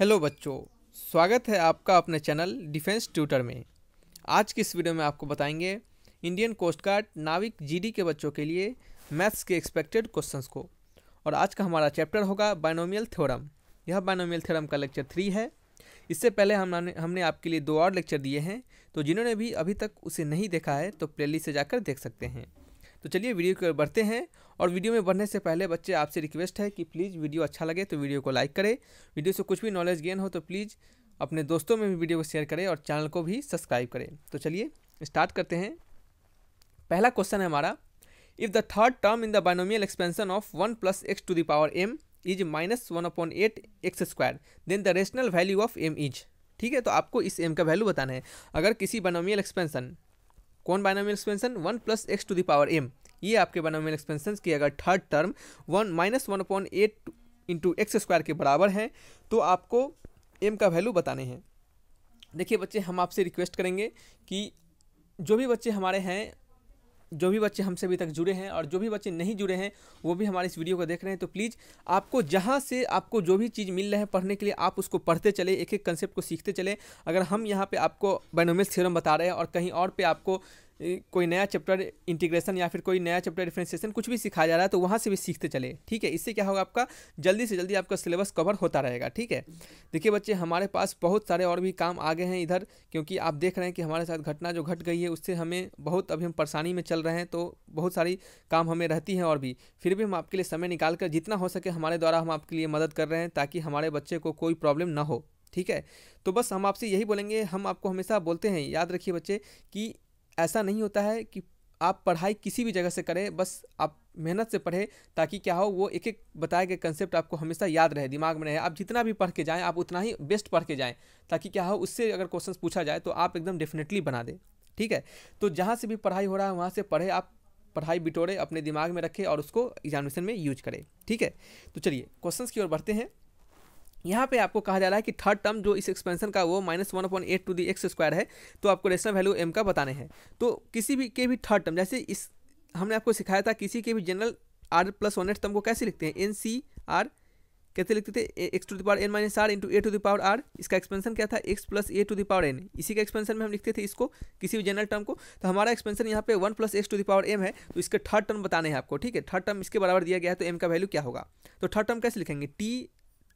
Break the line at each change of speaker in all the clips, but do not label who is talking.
hello बच्चों स्वागत है आपका अपने चैनल डिफेंस ट्यूटर में आज की इस वीडियो में आपको बताएंगे इंडियन कोस्ट गार्ड नाविक जीडी के बच्चों के लिए मैथ्स के एक्सपेक्टेड क्वेश्चंस को और आज का हमारा चैप्टर होगा बायनोमियल थ्योरम यह बायनोमियल थ्योरम का लेक्चर थ्री है इससे पहले हमने हमने आपके लिए दो और लेक्चर दिए हैं तो जिन्होंने भी अभी तक उसे नहीं देखा है तो प्ले से जाकर देख सकते हैं तो चलिए वीडियो की ओर बढ़ते हैं और वीडियो में बढ़ने से पहले बच्चे आपसे रिक्वेस्ट है कि प्लीज़ वीडियो अच्छा लगे तो वीडियो को लाइक करें वीडियो से कुछ भी नॉलेज गेन हो तो प्लीज़ अपने दोस्तों में भी वीडियो को शेयर करें और चैनल को भी सब्सक्राइब करें तो चलिए स्टार्ट करते हैं पहला क्वेश्चन है हमारा if the third term in the binomial expansion of one plus x to the power m is minus one upon eight x square then the rational value of m is ठीक है तो आपको इस एम का value बताना है अगर किसी बाइनोमियल एक्सपेंशन कौन binomial expansion one plus x to the power m ये आपके बाइनोमियल एक्सपेंशन की अगर third term one minus one upon eight into x square के बराबर है तो आपको एम का वैल्यू बताने हैं देखिए बच्चे हम आपसे रिक्वेस्ट करेंगे कि जो भी बच्चे हमारे हैं जो भी बच्चे हमसे अभी तक जुड़े हैं और जो भी बच्चे नहीं जुड़े हैं वो भी हमारे इस वीडियो को देख रहे हैं तो प्लीज़ आपको जहाँ से आपको जो भी चीज़ मिल रहा है पढ़ने के लिए आप उसको पढ़ते चले एक एक कंसेप्ट को सीखते चले अगर हम यहाँ पे आपको बैनोमियल थ्योरम बता रहे हैं और कहीं और पे आपको कोई नया चैप्टर इंटीग्रेशन या फिर कोई नया चैप्टर डिफ्रेंसिएशन कुछ भी सिखाया जा रहा है तो वहाँ से भी सीखते चले ठीक है इससे क्या होगा आपका जल्दी से जल्दी आपका सिलेबस कवर होता रहेगा ठीक है देखिए बच्चे हमारे पास बहुत सारे और भी काम आ गए हैं इधर क्योंकि आप देख रहे हैं कि हमारे साथ घटना जो घट गई है उससे हमें बहुत अभी हम परेशानी में चल रहे हैं तो बहुत सारी काम हमें रहती हैं और भी फिर भी हम आपके लिए समय निकाल कर जितना हो सके हमारे द्वारा हम आपके लिए मदद कर रहे हैं ताकि हमारे बच्चे को कोई प्रॉब्लम ना हो ठीक है तो बस हम आपसे यही बोलेंगे हम आपको हमेशा बोलते हैं याद रखिए बच्चे कि ऐसा नहीं होता है कि आप पढ़ाई किसी भी जगह से करें बस आप मेहनत से पढ़ें ताकि क्या हो वो एक एक बताए गए कंसेप्ट आपको हमेशा याद रहे दिमाग में रहे आप जितना भी पढ़ के जाएँ आप उतना ही बेस्ट पढ़ के जाएँ ताकि क्या हो उससे अगर क्वेश्चन पूछा जाए तो आप एकदम डेफिनेटली बना दें ठीक है तो जहाँ से भी पढ़ाई हो रहा है वहाँ से पढ़े आप पढ़ाई बिटोरे अपने दिमाग में रखें और उसको एग्जामिनेशन में यूज करें ठीक है तो चलिए क्वेश्चंस की ओर बढ़ते हैं यहाँ पे आपको कहा जा रहा है कि थर्ड टर्म जो इस एक्सपेंशन का वो minus one upon eight to the x square है तो आपको रेशनल वैल्यू एम का बताने हैं तो किसी भी के भी थर्ड टर्म जैसे इस हमने आपको सिखाया था किसी के भी general r plus one eight term को कैसे लिखते हैं एन सी आर कैसे लिखते थे x to the power n minus r into a to the power r इसका एक्सपेंशन क्या था x plus a to the power n इसी के एक्सपेंशन में हम लिखते थे इसको किसी भी जनरल टर्म को तो हमारा एक्सपेंशन यहाँ पे one plus x to the power m है तो इसके थर्ड टर्म बताने हैं आपको ठीक है थर्ड टर्म इसके बराबर दिया गया है तो एम का वैल्यू क्या होगा तो थर्ड टर्म कैसे लिखेंगे टी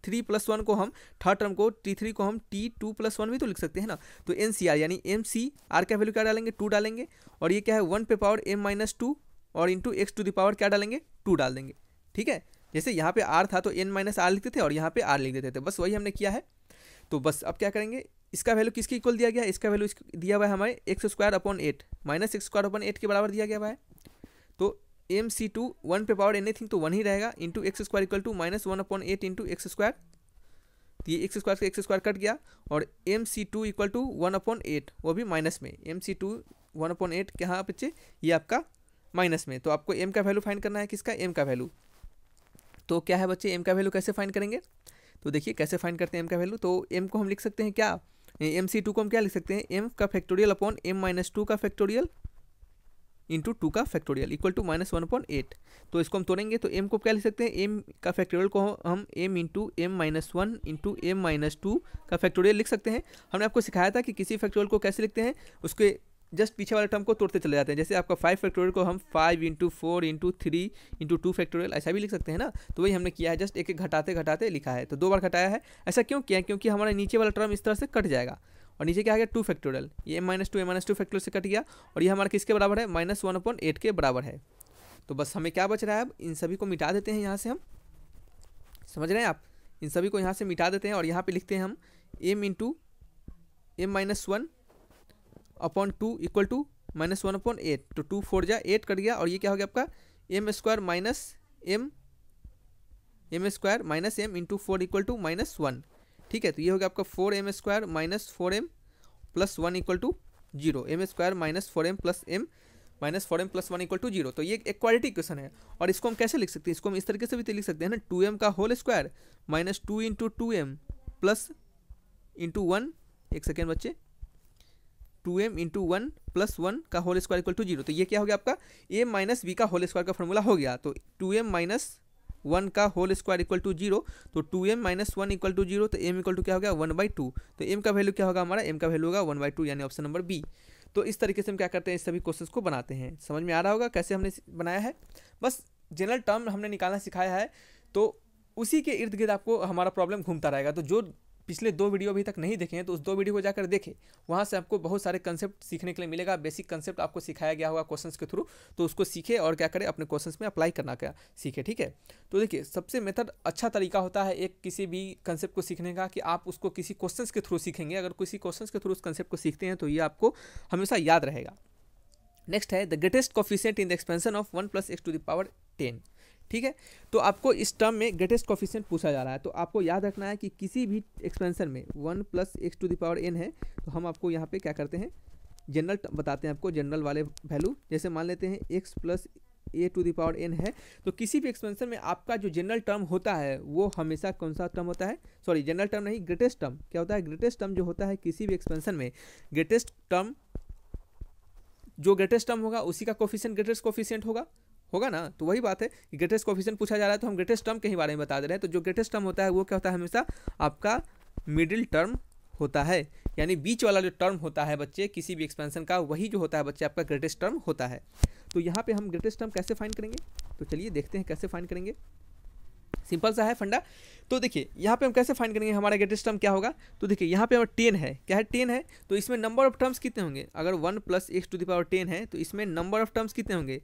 थ्री प्लस वन को हम थर्ड टर्म को टी थ्री को हम टी टू प्लस वन भी तो लिख सकते हैं ना तो एन सी आर यानी एम सी आर का वैल्यू क्या डालेंगे टू डालेंगे और ये क्या है वन पे पावर एम माइनस टू और इंटू एक्स टू दावर क्या डालेंगे टू डाल देंगे ठीक है जैसे यहाँ पे आर था तो एन माइनस आर लिखते थे और यहाँ पे आर लिख देते थे बस वही हमने किया है तो बस अब क्या करेंगे इसका वैल्यू किसके इक्वल दिया गया इसका वैल्यू दिया हुआ है हमारे x square upon eight minus x square upon eight के बराबर दिया गया हुआ है तो एम सी टू वन पे पावर एनीथिंग तो वन ही रहेगा into x square equal to minus one upon eight into x square तो ये एक्स स्क्वायर से एक्स स्क्वायर कट गया और m C two equal to one upon eight वो भी माइनस में m C two one upon eight यहाँ पीछे ये आपका माइनस में तो आपको एम का वैल्यू फाइंड करना है किसका एम का वैल्यू तो क्या है बच्चे एम का वैल्यू कैसे फाइंड करेंगे तो देखिए कैसे फाइंड करते हैं एम का वैल्यू तो एम को हम लिख सकते हैं क्या एम सी टू को हम क्या लिख सकते हैं एम का factorial upon m minus two का फैक्टोरियल इंटू टू का factorial equal to minus one point eight तो इसको हम तोड़ेंगे तो एम को क्या लिख सकते हैं एम का फैक्टोरियल को हम m into m minus one into m minus two का फैक्टोरियल लिख सकते हैं हमने आपको सिखाया था कि किसी फैक्टोरियल को कैसे लिखते हैं उसके जस्ट पीछे वाले टर्म को तोड़ते चले जाते हैं जैसे आपका फाइव फैक्टोरियल को हम five into four into three into two factorial ऐसा भी लिख सकते हैं ना तो वही हमने किया है जस्ट एक एक घटाते घटाते लिखा है तो दो बार घटाया है ऐसा क्यों किया क्योंकि हमारा नीचे वाला टर्म इस तरह से कट जाएगा और नीचे क्या आ गया टू फैक्टोरियल ये m minus two m minus two factorial से कट गया और ये हमारा किसके बराबर है माइनस वन अपॉइंट एट के बराबर है तो बस हमें क्या बच रहा है अब इन सभी को मिटा देते हैं यहाँ से हम समझ रहे हैं आप इन सभी को यहाँ से मिटा देते हैं और यहाँ पे लिखते हैं हम m into m minus one upon two equal to minus one upon eight तो टू फोर जा एट कट गया और ये क्या हो गया आपका m square minus m m square minus m into four equal to minus one ठीक है तो ये हो गया आपका four m square minus four m plus one equal to zero m square minus four m plus m minus four m plus one equal to zero तो ये एक क्वालिटी इक्वेशन है और इसको हम कैसे लिख सकते हैं इसको हम इस तरीके से भी लिख सकते हैं ना टू एम का whole square minus two into two m plus into one एक सेकेंड बच्चे two m into one plus one का whole square equal to zero तो ये क्या हो गया आपका ए माइनस बी का होल स्क्वायर का फॉर्मूला हो गया तो टू एम माइनस वन का whole square equal to zero तो two m minus one equal to zero तो एम इक्वल टू क्या हो गया वन बाई टू तो एम का वैल्यू क्या होगा हमारा एम का वैल्यू होगा वन बाई टू यानी ऑप्शन नंबर बी तो इस तरीके से हम क्या करते हैं इस सभी क्वेश्चन को बनाते हैं समझ में आ रहा होगा कैसे हमने बनाया है बस जनरल टर्म हमने निकालना सिखाया है तो उसी के इर्द गिर्द आपको हमारा प्रॉब्लम घूमता रहेगा तो जो पिछले दो वीडियो अभी तक नहीं देखे हैं तो उस दो वीडियो को जाकर देखें वहाँ से आपको बहुत सारे कंसेप्ट सीखने के लिए मिलेगा बेसिक कंसेप्ट आपको सिखाया गया होगा क्वेश्चन के थ्रू तो उसको सीखे और क्या करें अपने क्वेश्चन में अप्लाई करना क्या सीखे ठीक है तो देखिए सबसे मेथड अच्छा तरीका होता है एक किसी भी कंसेप्ट को सीखने का कि आप उसको किसी क्वेश्चन के थ्रू सीखेंगे अगर किसी क्वेश्चन के थ्रू उस कंसेप्ट को सीखते हैं तो ये आपको हमेशा याद रहेगा नेक्स्ट है the greatest coefficient in the expansion of one plus x to the power ten ठीक है तो आपको इस टर्म में ग्रेटेस्ट कॉफिशियंट पूछा जा रहा है तो आपको याद रखना है कि किसी भी एक्सपेंसन में one plus x to the power n है तो हम आपको यहाँ पे क्या करते हैं जनरल बताते हैं आपको जनरल वाले वैल्यू जैसे मान लेते हैं x plus a to the power n है तो किसी भी एक्सपेंसन में आपका जो जनरल टर्म होता है वो हमेशा कौन सा टर्म होता है सॉरी जनरल टर्म नहीं ग्रेटेस्ट टर्म क्या होता है ग्रेटेस्ट टर्म जो होता है किसी भी एक्सपेंसन में ग्रेटेस्ट टर्म जो ग्रेटेस्ट टर्म होगा उसी का कोफिशियंट ग्रेटेस्ट कोफिशियंट होगा होगा ना तो वही बात है कि ग्रेटेस्ट कॉफिशन पूछा जा रहा है तो हम ग्रेटेस्ट टर्म के ही बारे में बता दे रहे हैं तो जो ग्रेटेस्ट टर्म होता है वो क्या होता है हमेशा आपका मिडिल टर्म होता है यानी बीच वाला जो टर्म होता है बच्चे किसी भी एक्सपेंशन का वही जो होता है बच्चे आपका ग्रेटेस्ट टर्म होता है तो यहाँ पे हम ग्रेटेस्ट टर्म कैसे फाइंड करेंगे तो चलिए देखते हैं कैसे फाइंड करेंगे सिंपल सा है फंडा तो देखिए यहाँ पे हम कैसे फाइंड करेंगे हमारा ग्रेटेस्ट टर्म क्या होगा तो देखिए यहाँ पे हमारा टेन है क्या है टेन है तो इसमें नंबर ऑफ टर्म्स कितने होंगे अगर one plus x to the power ten है तो इसमें नंबर ऑफ टर्म्स कितने होंगे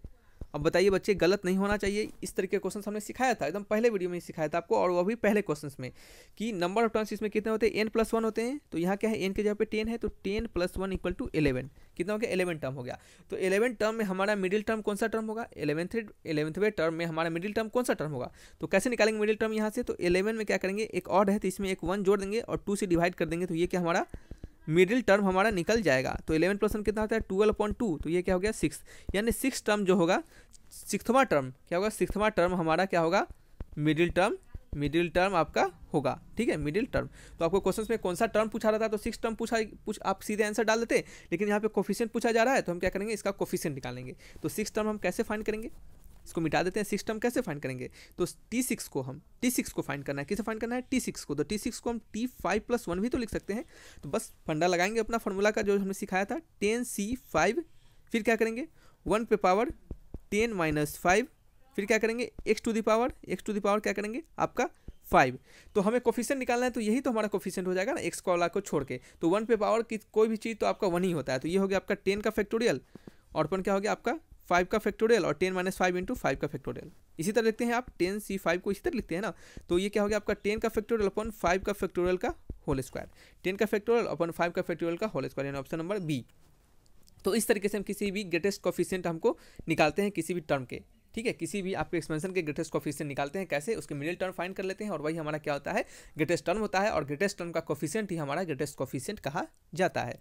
अब बताइए बच्चे गलत नहीं होना चाहिए इस तरह के क्वेश्चन हमने सिखाया था एकदम पहले वीडियो में सिखाया था आपको और वो भी पहले क्वेश्चन में कि नंबर ऑफ टर्न्स इसमें कितने होते हैं एन प्लस वन होते हैं तो यहाँ क्या है एन के जगह पे टेन है तो ten plus one equal to eleven कितना हो गया एलेवन टर्म हो गया तो एलेवन टर्म में हमारा मिडिल टर्म कौन सा टर्म होगा एलेवंथ एलेवंथवे टर्म में हमारा मिडिल टर्म कौन सा टर्म होगा तो कैसे निकालेंगे मिडिल टर्म यहाँ से तो एलेवन में क्या करेंगे एक और है तो इसमें एक वन जोड़ देंगे और टू से डिवाइड कर देंगे तो ये क्या हमारा मिडिल टर्म हमारा निकल जाएगा तो इलेवन प्लस वन कितना होता है ट्वेल्व अपॉन टू तो ये क्या हो गया सिक्स यानी सिक्स टर्म जो होगा सिक्सवा टर्म क्या होगा सिक्सवा टर्म हमारा क्या होगा मिडिल टर्म मिडिल टर्म आपका होगा ठीक है मिडिल टर्म तो आपको क्वेश्चन में कौन सा टर्म पूछा रहा था तो सिक्स टर्म पूछा पूछ आप सीधे आंसर डाल देते लेकिन यहाँ पे कोफिशियंट पूछा जा रहा है तो हम क्या करेंगे इसका कोफिशियंट निकालेंगे तो सिक्स टर्म हम कैसे फाइन करेंगे इसको मिटा देते हैं सिस्टम कैसे फाइंड करेंगे तो टी सिक्स को हम टी सिक्स को फाइंड करना है किसे फाइंड करना है टी सिक्स को तो टी सिक्स को हम टी फाइव प्लस वन भी तो लिख सकते हैं तो बस फंडा लगाएंगे अपना फॉर्मूला का जो हमने सिखाया था टेन सी फाइव फिर क्या करेंगे वन पे पावर टेन माइनस फाइव फिर क्या करेंगे x to the power x to the power क्या करेंगे आपका फाइव तो हमें कोफिशियंट निकालना है तो यही तो हमारा कोफिशियंट हो जाएगा ना एक्स कॉला को छोड़ के तो वन पे पावर की कोई भी चीज़ तो आपका वन ही होता है तो ये हो गया आपका टेन का फैक्टोरियल और अपन क्या हो गया आपका फाइव का फैक्टोरियल और ten minus five into five का फैक्टोरियल इसी तरह लिखते हैं आप टेन सी फाइव को इसी तरह लिखते हैं ना तो ये क्या हो गया आपका टेन का फैक्टोरियल अपन फाइव का फैक्टोरियल का होल स्क्वायर टेन का फैक्टोरियल अपन फाइव का फैक्टोरियल का होल स्क्वायर यानी ऑप्शन नंबर बी तो इस तरीके से हम किसी भी ग्रेटेस्ट कॉफिशियंट हमको निकालते हैं किसी भी टर्म के ठीक है किसी भी आपके एक्सपेंशन के ग्रेटेस्ट कॉफिशियंट निकालते हैं कैसे उसके मिडिल टर्म फाइंड कर लेते हैं और वही हमारा क्या होता है ग्रेटेस्ट टर्म होता है और ग्रेटेस्ट टर्म का कॉफिशियंट ही हमारा ग्रेटेस्ट कॉफिशियंट कहा जाता है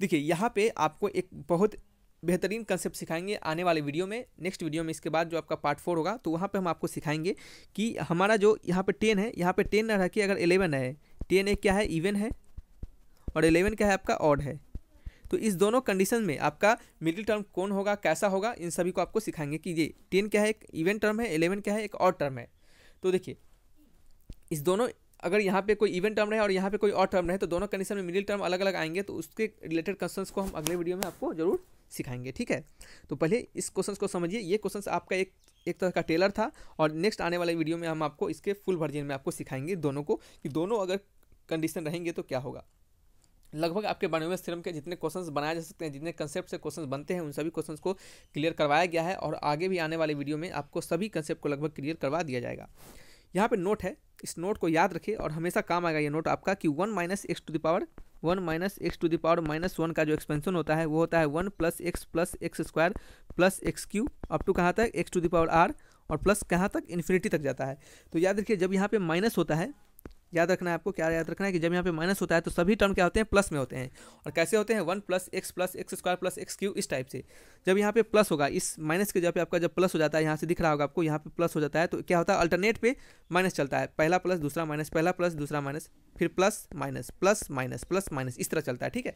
देखिए यहाँ पे आपको एक बहुत बेहतरीन कंसेप्ट सिखाएंगे आने वाले वीडियो में नेक्स्ट वीडियो में इसके बाद जो आपका पार्ट फोर होगा तो वहाँ पे हम आपको सिखाएंगे कि हमारा जो यहाँ पे टेन है यहाँ पे टेन ना रह के अगर एलेवन है टेन एक क्या है इवन है और एलेवन क्या है आपका ऑड है तो इस दोनों कंडीशन में आपका मिडिल टर्म कौन होगा कैसा होगा इन सभी को आपको सिखाएंगे कि ये टेन क्या है एक इवेंट टर्म है एलेवन क्या है एक ऑड टर्म है तो देखिए इस दोनों अगर यहाँ पे कोई इवन टर्म रहे और यहाँ पे कोई और टर्म रहे तो दोनों कंडीशन में मिडिल टर्म अलग अलग आएंगे तो उसके रिलेटेड कंसर्न्स को हम अगले वीडियो में आपको जरूर सिखाएंगे ठीक है तो पहले इस क्वेश्चन को समझिए ये क्वेश्चन आपका एक एक तरह का टेलर था और नेक्स्ट आने वाले वीडियो में हम आपको इसके फुल वर्जन में आपको सिखाएंगे दोनों को कि दोनों अगर कंडीशन रहेंगे तो क्या होगा लगभग आपके बने हुए सिरम के जितने क्वेश्चंस बनाए जा सकते हैं जितने कंसेप्ट से क्वेश्चंस बनते हैं उन सभी क्वेश्चंस को क्लियर करवाया गया है और आगे भी आने वाले वीडियो में आपको सभी कंसेप्ट को लगभग क्लियर करवा दिया जाएगा यहाँ पे नोट है इस नोट को याद रखें और हमेशा काम आएगा ये नोट आपका कि one minus x to the power one minus x to the power minus one का जो एक्सपेंशन होता है वो होता है one plus x plus x square plus x cube up to कहाँ तक x to the power r और प्लस कहाँ तक इन्फिनिटी तक जाता है तो याद रखिए जब यहाँ पे माइनस होता है याद रखना है आपको क्या याद रखना है कि जब यहाँ पे माइनस होता है तो सभी टर्म क्या होते हैं प्लस में होते हैं और कैसे होते हैं one plus x plus x square plus x cube इस टाइप से जब यहाँ पे प्लस होगा इस माइनस के जगह पे आपका जब प्लस हो जाता है यहाँ से दिख रहा होगा आपको यहाँ पे प्लस हो जाता है तो क्या होता है अल्टरनेट पे माइनस चलता है पहला प्लस दूसरा माइनस पहला प्लस दूसरा माइनस फिर plus minus plus minus plus minus इस तरह चलता है ठीक है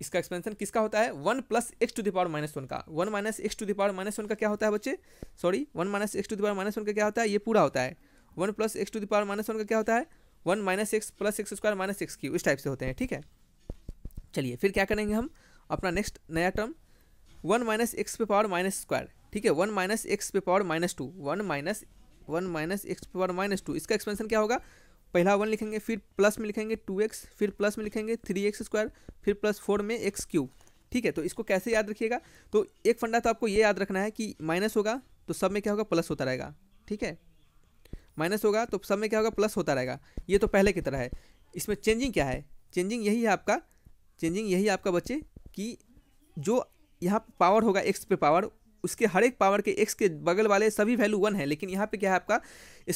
इसका एक्सपेंशन किसका होता है one plus x to the power minus one का one minus x to the power minus one का क्या होता है बच्चे sorry one minus x to the power minus one का क्या होता है ये पूरा होता है one plus x to the power minus one का क्या होता है one minus six plus six square minus six cube इस टाइप से होते हैं ठीक है चलिए फिर क्या करेंगे हम अपना नेक्स्ट नया टर्म वन माइनस एक्स पे पावर माइनस स्क्वायर ठीक है वन माइनस एक्स पे power minus two one minus one minus x पे पावर माइनस टू इसका एक्सपेंशन क्या होगा पहला वन लिखेंगे फिर प्लस में लिखेंगे टू एक्स फिर प्लस में लिखेंगे थ्री एक्स स्क्वायर फिर प्लस फोर में एक्स क्यूब ठीक है तो इसको कैसे याद रखिएगा तो एक फंडा तो आपको ये याद रखना है कि माइनस होगा तो सब में क्या होगा प्लस होता रहेगा ठीक है माइनस होगा तो सब में क्या होगा प्लस होता रहेगा ये तो पहले की तरह है इसमें चेंजिंग क्या है चेंजिंग यही है आपका चेंजिंग यही है आपका बच्चे कि जो यहाँ पावर होगा एक्स पे पावर उसके हर एक पावर के एक्स के बगल वाले सभी वैल्यू वन है लेकिन यहाँ पे क्या है आपका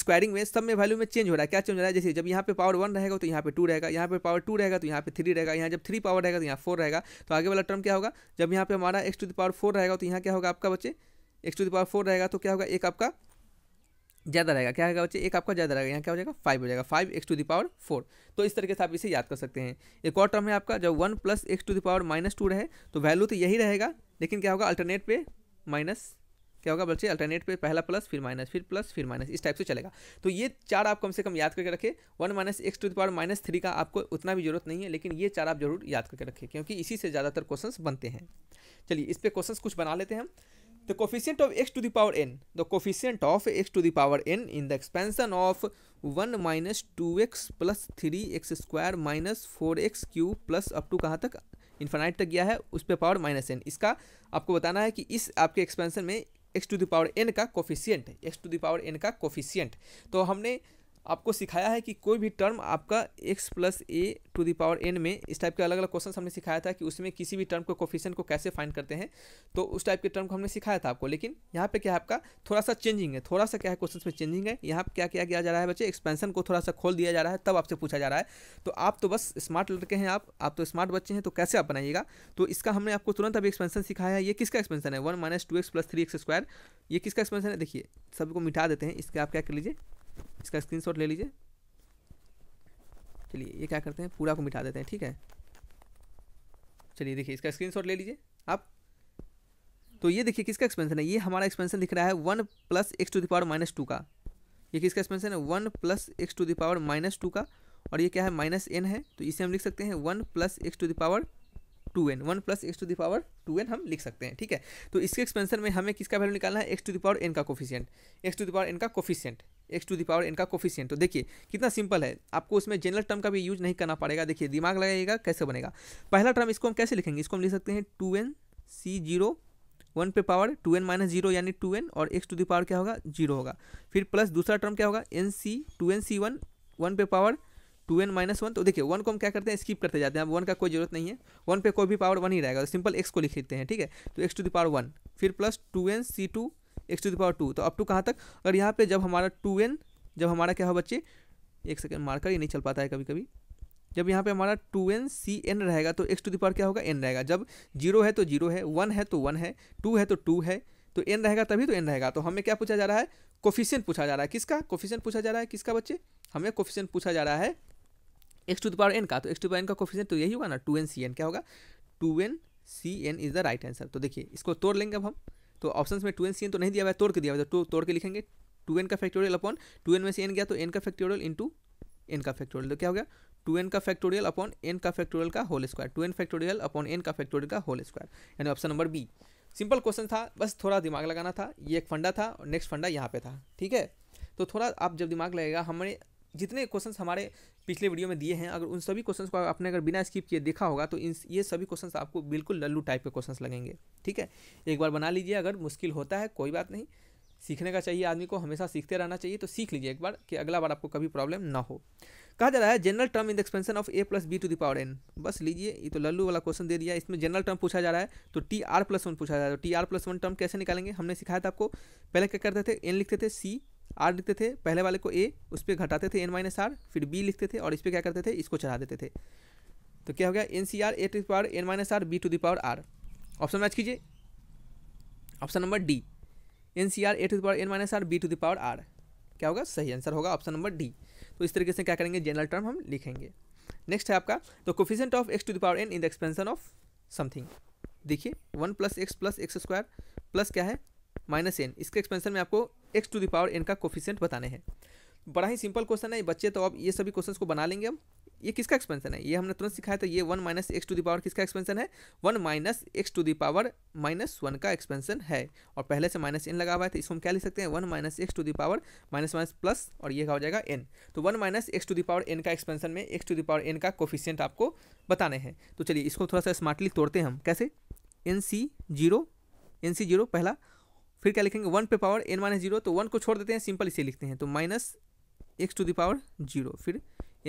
स्क्वायरिंग में सब में वैल्यू में चेंज हो रहा है क्या चेंज हो रहा है जैसे जब यहाँ पे पावर वन रहेगा तो यहाँ पे टू रहेगा यहाँ पे पावर टू रहेगा तो यहाँ पे थ्री रहेगा यहाँ जब थ्री पावर रहेगा तो यहाँ फोर रहेगा तो आगे वाला टर्म क्या होगा जब यहाँ पे हमारा x to the power four रहेगा तो यहाँ क्या होगा आपका बच्चे x to the power four रहेगा तो क्या होगा एक आपका ज़्यादा रहेगा क्या रहेगा बच्चे एक आपका ज़्यादा रहेगा यहाँ क्या हो जाएगा फाइव हो जाएगा five x to the power four तो इस तरीके से आप इसे याद कर सकते हैं एक और टर्म है आपका जब one plus x to the power minus two रहे तो वैल्यू तो यही रहेगा लेकिन क्या होगा अल्टरनेट पे माइनस क्या होगा बच्चे अल्टरनेट पे पहला प्लस फिर माइनस फिर प्लस फिर माइनस इस टाइप से चलेगा तो ये चार आप कम से कम याद करके रखें one minus x to the power minus three का आपको उतना भी जरूरत नहीं है लेकिन ये चार आप जरूर याद करके रखें क्योंकि इसी से ज़्यादातर क्वेश्चन बनते हैं चलिए इस पर क्वेश्चन कुछ बना लेते हैं हम the coefficient of x to the power n the coefficient of x to the power n in the expansion of 1 minus two x plus three x square minus four x cube plus up to कहाँ तक infinite तक गया है उस पर power minus N इसका आपको बताना है कि इस आपके एक्सपेंसन में x to the power n का coefficient x to the power n का कोफिशियंट तो हमने आपको सिखाया है कि कोई भी टर्म आपका x plus a to the power n में इस टाइप के अलग अलग क्वेश्चन हमने सिखाया था कि उसमें किसी भी टर्म को कोफिशन को कैसे फाइंड करते हैं तो उस टाइप के टर्म को हमने सिखाया था आपको लेकिन यहाँ पे क्या है आपका थोड़ा सा चेंजिंग है थोड़ा सा क्या है क्वेश्चन में चेंजिंग है यहाँ पर क्या किया जा रहा है बच्चे एक्सपेंशन को थोड़ा सा खोल दिया जा रहा है तब आपसे पूछा जा रहा है तो आप तो बस स्मार्ट लड़के हैं आप आप तो स्मार्ट बच्चे हैं तो कैसे आप बनाइएगा तो इसका हमने आपको तुरंत अभी एक्सपेंशन सिखाया है ये किसका एक्सपेंशन है one minus two x plus three x square ये किसका एक्सपेंशन है देखिए सभी को मिटा देते हैं इसके आप क्या कर लीजिए इसका स्क्रीनशॉट ले लीजिए चलिए ये क्या करते हैं पूरा को मिटा देते हैं ठीक है चलिए देखिए इसका स्क्रीनशॉट ले लीजिए आप तो ये देखिए किसका एक्सपेंशन है ये हमारा एक्सपेंशन दिख रहा है one plus x to the power minus two का ये किसका एक्सपेंशन है one plus x to the power minus two का और ये क्या है माइनस एन है तो इसे हम लिख सकते हैं one plus x to the power two n one plus x to the power two n हम लिख सकते हैं ठीक है तो इसके एक्सपेंशन में हमें किसका वैल्यू निकालना है x to the power n का coefficient x to the power n का coefficient x to the power n का कोफिशियंट तो देखिए कितना सिंपल है आपको उसमें जनरल टर्म का भी यूज नहीं करना पड़ेगा देखिए दिमाग लगाइएगा कैसे बनेगा पहला टर्म इसको हम कैसे लिखेंगे इसको हम लिख सकते हैं two n C zero one पे power two n minus zero यानी टू एन और एक्स टू द पावर क्या होगा जीरो होगा फिर प्लस दूसरा टर्म क्या होगा n C two n C one one पे power two n minus one तो देखिए वन को हम क्या करते हैं स्किप करते जाते हैं अब वन का कोई जरूरत नहीं है वन पे कोई भी पावर वन ही रहेगा तो सिंपल एक्स को लिख लेते हैं ठीक है तो x to the power one फिर plus two n C two x to the power two तो अप टू कहाँ तक अगर यहाँ पे जब हमारा टू एन जब हमारा क्या हो बच्चे एक सेकेंड मारकर ये नहीं चल पाता है कभी कभी जब यहाँ पे हमारा टू एन सी एन रहेगा तो एक्स टू दावर क्या होगा एन रहेगा जब जीरो है तो जीरो है वन है तो वन है टू है तो टू है तो एन रहेगा तभी तो एन रहेगा तो हमें क्या पूछा जा रहा है कोफिशियन पूछा जा रहा है किसका कोफिशियन पूछा जा रहा है किसका बच्चे हमें कोफिशियन पूछा जा रहा है एक्स टू दावर एन का तो एक्स टू दावर एन का कोफिशियन तो यही होगा ना टू एन सी एन क्या होगा two n C n is the right answer तो देखिए इसको तोड़ लेंगे अब हम तो ऑप्शन में टू एन सी एन तो नहीं दिया हुआ है तोड़ के दिया हुआ है तो तोड़ के लिखेंगे टू एन का फैक्टोरियल अपॉन टू एन में से एन गया तो एन का फैक्टोरियल इंटू एन का फैक्टोरियल तो क्या हो गया टू एन का फैक्टोरियल अपॉन एन का फैक्टोरियल का whole square two n factorial upon n का फैक्टोरियल का होल स्क्वायर यानी option number B simple question था बस थोड़ा दिमाग लगाना था ये एक फंडा था और नेक्स्ट फंडा यहाँ पे था ठीक है तो थोड़ा आप जब दिमाग लगेगा हमें जितने क्वेश्चंस हमारे पिछले वीडियो में दिए हैं अगर उन सभी क्वेश्चंस को आपने अगर बिना स्किप किए देखा होगा तो इन ये सभी क्वेश्चंस आपको बिल्कुल लल्लू टाइप के क्वेश्चंस लगेंगे ठीक है एक बार बना लीजिए अगर मुश्किल होता है कोई बात नहीं सीखने का चाहिए आदमी को हमेशा सीखते रहना चाहिए तो सीख लीजिए एक बार कि अगला बार आपको कभी प्रॉब्लम ना हो कहा जा रहा है general term in the expansion of a plus b to the power n बस लीजिए ये तो लल्लू वाला क्वेश्चन दे दिया इसमें जनरल टर्म पूछा जा रहा है तो टी आर प्लस वन पूछा जा रहा है तो T r plus one term कैसे निकालेंगे हमने सिखाया था आपको पहले क्या करते थे एन लिखते थे सी आर लिखते थे पहले वाले को ए उस पर घटाते थे एन माइनस आर फिर बी लिखते थे और इस पर क्या करते थे इसको चढ़ा देते थे तो क्या हो गया n C r a to the power n minus r b to the power r option match कीजिए option number D n C r a to the power n minus r b to the power r क्या होगा सही answer होगा option number D तो इस तरीके से क्या करेंगे जनरल टर्म हम लिखेंगे नेक्स्ट है आपका the coefficient of x to the power n in the expansion of something देखिए one plus x plus x square plus क्या है माइनस एन इसके एक्सपेंशन में आपको एक्स टू दावर एन का कोफिशेंट बताने हैं बड़ा ही सिंपल क्वेश्चन है बच्चे तो अब ये सभी क्वेश्चन को बना लेंगे हम ये किसका एक्सपेंशन है ये हमने तुरंत सिखाया था ये one minus x to the power किसका एक्सपेंशन है one minus x to the power minus one का एक्सपेंशन है और पहले से माइनस एन लगा हुआ है तो इसको हम क्या लिख सकते हैं one minus x to the power minus minus plus और ये हो जाएगा एन तो one minus x to the power n का एक्सपेंशन में x to the power n का कोफिशियंट आपको बताने हैं तो चलिए इसको थोड़ा सा स्मार्टली तोड़ते हैं हम कैसे n C zero n C zero पहला फिर क्या लिखेंगे वन पे पावर एन माइनस जीरो तो वन को छोड़ देते हैं सिंपल इसे लिखते हैं तो minus x to the power zero फिर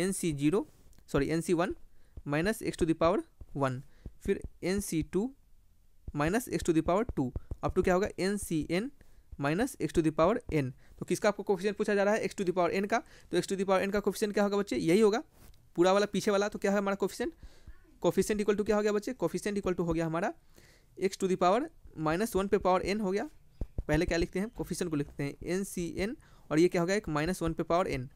n C zero sorry n C one minus x to the power one फिर n C two minus x to the power two अब टू क्या होगा n C n minus x to the power N तो किसका आपको question पूछा जा रहा है एक्स टू दावर एन का तो एक्स टू दावर एन का क्वेश्चन क्या होगा बच्चे यही होगा पूरा वाला पीछे वाला तो क्या है हमारा क्वेश्चन कॉफिशेंट इक्वल टू क्या हो गया बच्चे कॉफिशेंट इक्वल टू हो गया हमारा x to the power minus one पे पावर एन हो गया पहले क्या लिखते हैं कोफिशन को लिखते हैं एन सी एन और ये क्या होगा एक माइनस वन पे पावर एन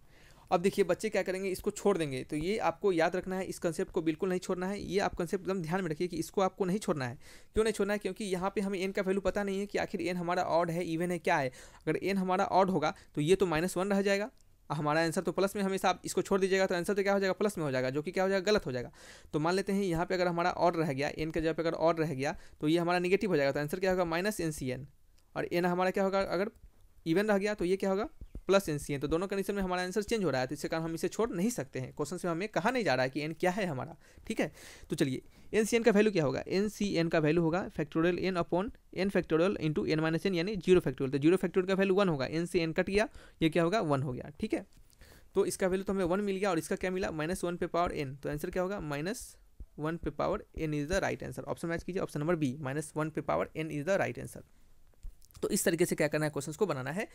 अब देखिए बच्चे क्या करेंगे इसको छोड़ देंगे तो ये आपको याद रखना है इस कंसेप्ट को बिल्कुल नहीं छोड़ना है ये आप कंसेप्ट एकदम ध्यान में रखिए कि इसको आपको नहीं छोड़ना है क्यों नहीं छोड़ना है क्योंकि यहाँ पे हमें एन का वैल्यू पता नहीं है कि आखिर एन हमारा ऑड है इवन है क्या है अगर एन हमारा ऑड होगा तो ये तो माइनस वन रह जाएगा हमारा आंसर तो प्लस में हमेशा आप इसको छोड़ दीजिएगा तो आंसर तो क्या हो जाएगा प्लस में हो जाएगा जो कि क्या हो जाएगा गलत हो जाएगा तो मान लेते हैं यहाँ पे अगर हमारा और रह गया एन के जगह पे अगर और रह गया तो ये हमारा निगेटिव हो जाएगा तो आंसर क्या होगा माइनस एन सी एन और एन हमारा क्या होगा अगर इवन रह गया तो ये क्या होगा प्लस एन सी एन तो दोनों कंडीशन में हमारा आंसर चेंज हो रहा है तो इसके कारण हम इसे छोड़ नहीं सकते हैं क्वेश्चन में हमें कहा नहीं जा रहा है कि एन क्या है हमारा ठीक है तो चलिए एन सी एन का वैल्यू क्या होगा एन सी एन का वैल्यू होगा factorial n upon n factorial into n minus n यानी जीरो फैक्टोरियल तो जीरो फैक्टोरियल का वैल्यू वन होगा एन सी एन कट गया ये क्या होगा वन हो गया ठीक है तो इसका वैल्यू तो हमें वन मिल गया और इसका क्या मिला माइनस वन पे पावर एन तो आंसर क्या होगा माइनस वन पे power n is the right answer option match कीजिए option number B minus one पे power n is the right answer तो इस तरीके से क्या करना है क्वेश्चन को बनाना है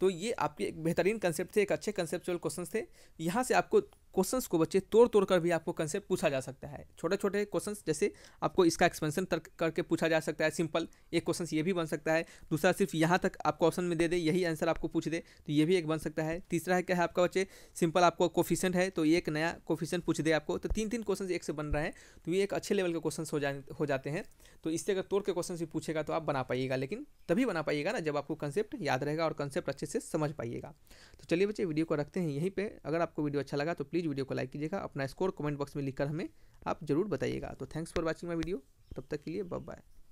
तो ये आपके एक बेहतरीन कंसेप्ट थे एक अच्छे कंसेप्चुअल क्वेश्चन थे यहाँ से आपको क्वेश्चंस को बच्चे तोड़ तोड़ कर भी आपको कंसेप्ट पूछा जा सकता है छोटे छोटे क्वेश्चंस जैसे आपको इसका एक्सपेंशन तक करके पूछा जा सकता है सिंपल एक क्वेश्चन ये भी बन सकता है दूसरा सिर्फ यहाँ तक आपको ऑप्शन में दे दे यही आंसर आपको पूछ दे तो ये भी एक बन सकता है तीसरा है क्या है आपका बच्चे सिंपल आपको कोफिशेंट है तो ये एक नया कोफिशेंट पूछ दे आपको तो तीन तीन क्वेश्चन एक से बन रहे हैं तो ये एक अच्छे लेवल के क्वेश्चन हो हो जाते हैं तो इससे अगर तोड़ के क्वेश्चन भी पूछेगा तो आप बना पाइएगा लेकिन तभी बना पाइएगा ना जब आपको कंसेप्ट याद रहेगा और कंसेप्ट अच्छे से समझ पाइएगा तो चलिए बच्चे वीडियो को रखते हैं यहीं पर अगर आपको वीडियो अच्छा लगा तो प्लीज़ प्लीज़ वीडियो को लाइक कीजिएगा अपना स्कोर कमेंट बॉक्स में लिखकर हमें आप जरूर बताइएगा तो thanks for watching my video तब तक के लिए बाय बाय